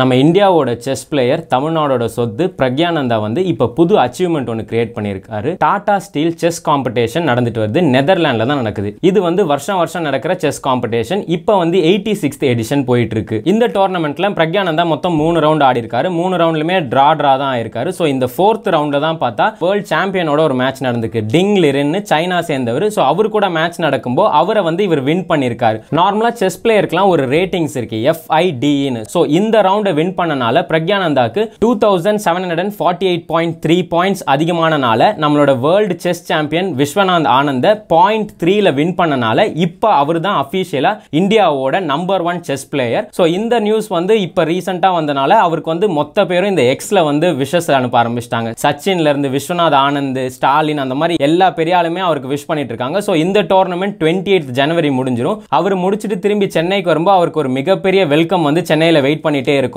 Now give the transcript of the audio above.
நம்ம இந்தியாவோட chess player தமிழ்நாடோட சொத்து பிரக்யானந்தா வந்து இப்போ புது அச்சீவ்மெண்ட் ஒன்று கிரியேட் பண்ணியிருக்காரு டாடா ஸ்டீல் செஸ் காம்படிஷன் நடந்துட்டு வருது நெதர்லாண்டில் தான் நடக்குது இது வந்து வருஷம் வருஷம் நடக்கிற செஸ் காம்படிஷன் இப்போ வந்து எயிட்டி சிக்ஸ்த் எடிஷன் போயிட்டு இருக்கு இந்த டோர்னமெண்ட்ல பிரக்யானந்தா மொத்தம் மூணு ரவுண்ட் ஆடி இருக்காரு மூணு ரவுண்ட்லுமே ட்ரா ட்ரா தான் ஆயிருக்காரு ஸோ இந்த ஃபோர்த் ரவுண்ட்ல தான் பார்த்தா வேர்ல்ட் சாம்பியனோட ஒரு மேட்ச் நடந்துக்கு டிங் லிரின்னு சைனா சேர்ந்தவர் ஸோ அவர் கூட மேட்ச் நடக்கும்போது அவரை வந்து இவர் வின் பண்ணியிருக்காரு நார்மலாக செஸ் பிளேயருக்குலாம் ஒரு ரேட்டிங்ஸ் இருக்கு எஃப்ஐடின்னு e ஸோ இந்த ரவுண்ட் ரவுண்டை வின் பண்ணனால பிரக்யானந்தாக்கு two thousand seven hundred forty eight point three points அதிகமானனால நம்மளோட வேர்ல்டு செஸ் சாம்பியன் விஸ்வநாத் ஆனந்த பாயிண்ட் த்ரீல வின் பண்ணனால இப்போ அவர் தான் அஃபீஷியலாக இந்தியாவோட number one chess player so இந்த நியூஸ் வந்து இப்போ ரீசெண்டாக வந்தனால அவருக்கு வந்து மொத்த பேரும் இந்த எக்ஸில் வந்து விஷஸ் அனுப்ப ஆரம்பிச்சிட்டாங்க சச்சின்ல இருந்து விஸ்வநாத் ஆனந்த் ஸ்டாலின் அந்த மாதிரி எல்லா பெரிய ஆளுமே அவருக்கு விஷ் பண்ணிட்டு இருக்காங்க ஸோ இந்த டோர்னமெண்ட் டுவெண்ட்டி எயிட் ஜனவரி முடிஞ்சிடும் அவர் முடிச்சுட்டு திரும்பி சென்னைக்கு வரும்போது அவருக்கு ஒரு மிகப்பெரிய வெல்கம் வந்து சென்னையில் வெயிட் பண்ணிட்டே இருக்கும்